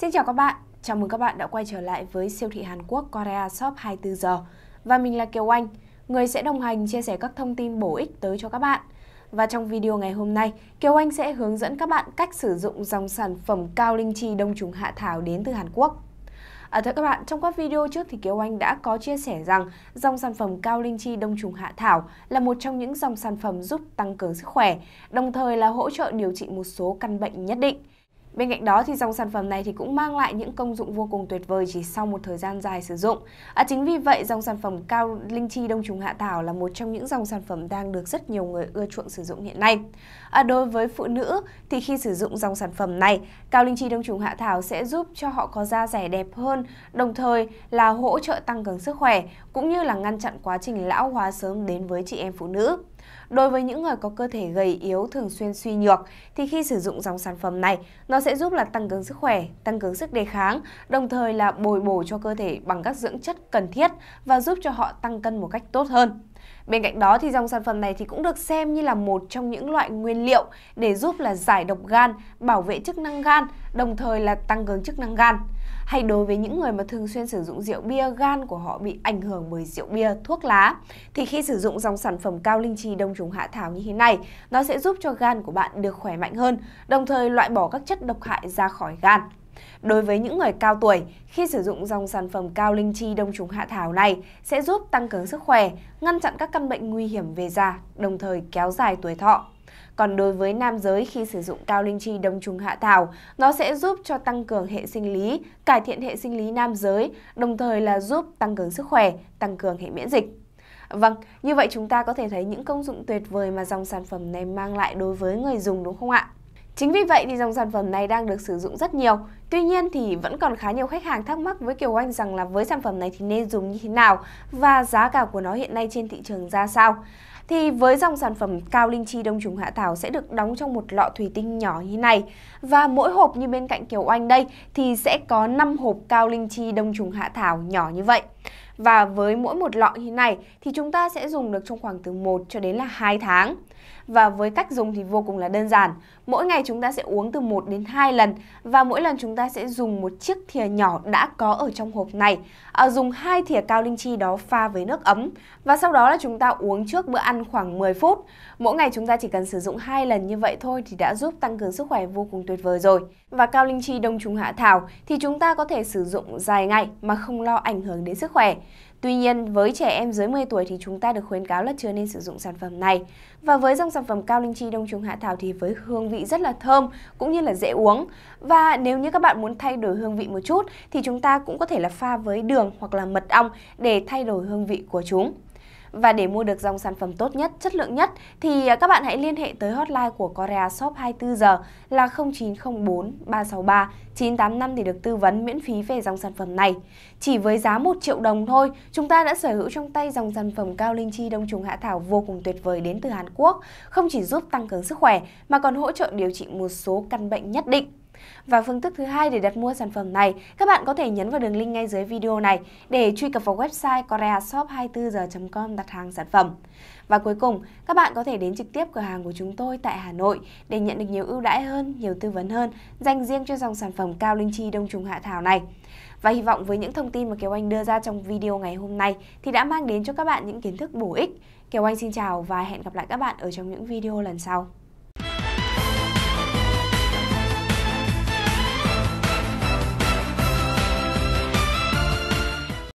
Xin chào các bạn, chào mừng các bạn đã quay trở lại với siêu thị Hàn Quốc Korea Shop 24 giờ. Và mình là Kiều Anh, người sẽ đồng hành chia sẻ các thông tin bổ ích tới cho các bạn. Và trong video ngày hôm nay, Kiều Anh sẽ hướng dẫn các bạn cách sử dụng dòng sản phẩm cao linh chi đông trùng hạ thảo đến từ Hàn Quốc. À, thưa các bạn, trong các video trước thì Kiều Anh đã có chia sẻ rằng dòng sản phẩm cao linh chi đông trùng hạ thảo là một trong những dòng sản phẩm giúp tăng cường sức khỏe, đồng thời là hỗ trợ điều trị một số căn bệnh nhất định. Bên cạnh đó thì dòng sản phẩm này thì cũng mang lại những công dụng vô cùng tuyệt vời chỉ sau một thời gian dài sử dụng. À, chính vì vậy dòng sản phẩm cao linh chi đông trùng hạ thảo là một trong những dòng sản phẩm đang được rất nhiều người ưa chuộng sử dụng hiện nay. À, đối với phụ nữ thì khi sử dụng dòng sản phẩm này, cao linh chi đông trùng hạ thảo sẽ giúp cho họ có da rẻ đẹp hơn, đồng thời là hỗ trợ tăng cường sức khỏe cũng như là ngăn chặn quá trình lão hóa sớm đến với chị em phụ nữ. Đối với những người có cơ thể gầy yếu thường xuyên suy nhược thì khi sử dụng dòng sản phẩm này, nó sẽ giúp là tăng cường sức khỏe, tăng cường sức đề kháng, đồng thời là bồi bổ cho cơ thể bằng các dưỡng chất cần thiết và giúp cho họ tăng cân một cách tốt hơn. Bên cạnh đó thì dòng sản phẩm này thì cũng được xem như là một trong những loại nguyên liệu để giúp là giải độc gan, bảo vệ chức năng gan, đồng thời là tăng cường chức năng gan hay đối với những người mà thường xuyên sử dụng rượu bia, gan của họ bị ảnh hưởng bởi rượu bia, thuốc lá. Thì khi sử dụng dòng sản phẩm cao linh chi đông trùng hạ thảo như thế này, nó sẽ giúp cho gan của bạn được khỏe mạnh hơn, đồng thời loại bỏ các chất độc hại ra khỏi gan. Đối với những người cao tuổi, khi sử dụng dòng sản phẩm cao linh chi đông trùng hạ thảo này sẽ giúp tăng cường sức khỏe, ngăn chặn các căn bệnh nguy hiểm về da, đồng thời kéo dài tuổi thọ. Còn đối với nam giới khi sử dụng cao linh chi đông trùng hạ thảo, nó sẽ giúp cho tăng cường hệ sinh lý, cải thiện hệ sinh lý nam giới, đồng thời là giúp tăng cường sức khỏe, tăng cường hệ miễn dịch. Vâng, như vậy chúng ta có thể thấy những công dụng tuyệt vời mà dòng sản phẩm này mang lại đối với người dùng đúng không ạ? Chính vì vậy thì dòng sản phẩm này đang được sử dụng rất nhiều. Tuy nhiên thì vẫn còn khá nhiều khách hàng thắc mắc với Kiều Anh rằng là với sản phẩm này thì nên dùng như thế nào và giá cả của nó hiện nay trên thị trường ra sao. Thì với dòng sản phẩm cao linh chi đông trùng hạ thảo sẽ được đóng trong một lọ thủy tinh nhỏ như này và mỗi hộp như bên cạnh Kiều Anh đây thì sẽ có 5 hộp cao linh chi đông trùng hạ thảo nhỏ như vậy. Và với mỗi một lọ như này thì chúng ta sẽ dùng được trong khoảng từ 1 cho đến là 2 tháng. Và với cách dùng thì vô cùng là đơn giản. Mỗi ngày chúng ta sẽ uống từ 1 đến 2 lần và mỗi lần chúng ta sẽ dùng một chiếc thìa nhỏ đã có ở trong hộp này. À, dùng hai thìa cao linh chi đó pha với nước ấm và sau đó là chúng ta uống trước bữa ăn khoảng 10 phút. Mỗi ngày chúng ta chỉ cần sử dụng hai lần như vậy thôi thì đã giúp tăng cường sức khỏe vô cùng tuyệt vời rồi. Và cao linh chi đông trùng hạ thảo thì chúng ta có thể sử dụng dài ngày mà không lo ảnh hưởng đến sức khỏe. Tuy nhiên, với trẻ em dưới 10 tuổi thì chúng ta được khuyến cáo là chưa nên sử dụng sản phẩm này. Và với dòng sản phẩm cao linh chi đông trùng hạ thảo thì với hương vị rất là thơm cũng như là dễ uống. Và nếu như các bạn muốn thay đổi hương vị một chút thì chúng ta cũng có thể là pha với đường hoặc là mật ong để thay đổi hương vị của chúng. Và để mua được dòng sản phẩm tốt nhất, chất lượng nhất thì à, các bạn hãy liên hệ tới hotline của Korea Shop 24 giờ là 0904 363 985 để được tư vấn miễn phí về dòng sản phẩm này. Chỉ với giá 1 triệu đồng thôi, chúng ta đã sở hữu trong tay dòng sản phẩm cao linh chi đông trùng hạ thảo vô cùng tuyệt vời đến từ Hàn Quốc, không chỉ giúp tăng cường sức khỏe mà còn hỗ trợ điều trị một số căn bệnh nhất định. Và phương thức thứ hai để đặt mua sản phẩm này, các bạn có thể nhấn vào đường link ngay dưới video này để truy cập vào website koreashop24h.com đặt hàng sản phẩm. Và cuối cùng, các bạn có thể đến trực tiếp cửa hàng của chúng tôi tại Hà Nội để nhận được nhiều ưu đãi hơn, nhiều tư vấn hơn dành riêng cho dòng sản phẩm cao linh chi đông trùng hạ thảo này. Và hy vọng với những thông tin mà Kiều Anh đưa ra trong video ngày hôm nay thì đã mang đến cho các bạn những kiến thức bổ ích. Kiều Anh xin chào và hẹn gặp lại các bạn ở trong những video lần sau.